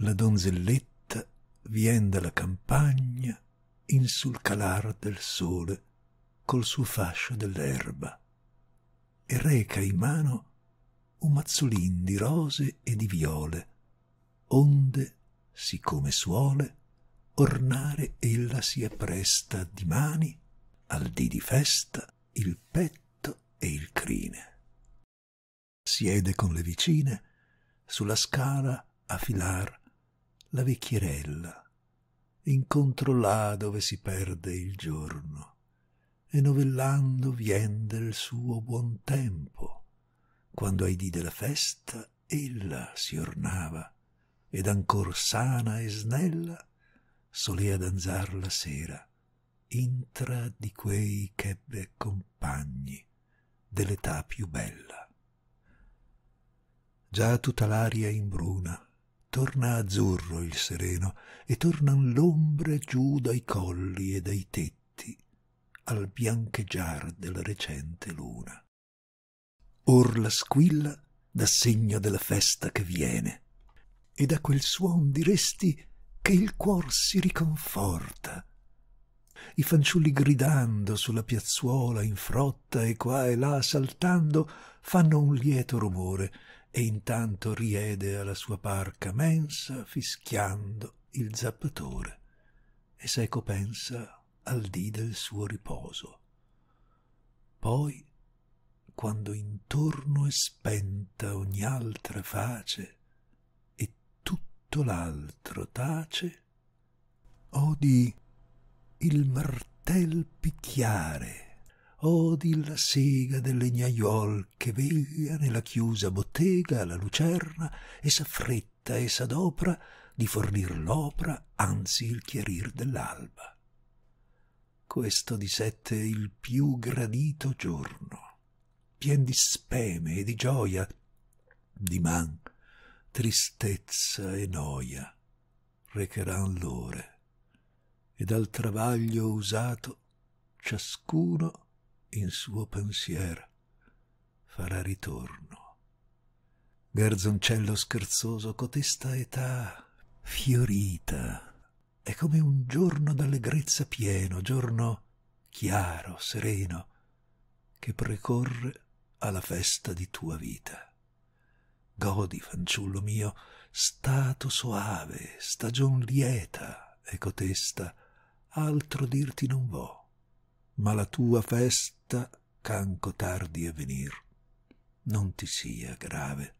la donzelletta vien dalla campagna in sul calar del sole col suo fascio dell'erba e reca in mano un mazzolin di rose e di viole onde siccome suole ornare ella si appresta dimani al dì di festa il petto e il crine siede con le vicine sulla scala a filar la vecchierella, incontro là dove si perde il giorno, e novellando vien del suo buon tempo, quando ai dì della festa ella si ornava, ed ancor sana e snella solea danzar la sera, intra di quei ch'ebbe compagni dell'età più bella. Già tutta l'aria imbruna, torna azzurro il sereno e tornan l'ombre giù dai colli e dai tetti al biancheggiar della recente luna. Or la squilla dà segno della festa che viene e da quel suon diresti che il cuor si riconforta. I fanciulli gridando sulla piazzuola in frotta e qua e là saltando fanno un lieto rumore e intanto riede alla sua parca mensa fischiando il zappatore e seco pensa al dì del suo riposo. Poi, quando intorno è spenta ogni altra face e tutto l'altro tace, odi il martel picchiare odi la sega del gnaiol che veglia nella chiusa bottega alla lucerna e s'affretta e s'adopra di fornir l'opra anzi il chiarir dell'alba questo di sette il più gradito giorno pien di speme e di gioia di man tristezza e noia recheran l'ore e dal travaglio usato ciascuno in suo pensier farà ritorno. Garzoncello scherzoso, cotesta età fiorita, è come un giorno d'allegrezza pieno, giorno chiaro, sereno, che precorre alla festa di tua vita. Godi, fanciullo mio, stato soave, stagion lieta, e cotesta, altro dirti non vo' ma la tua festa canco tardi a venir non ti sia grave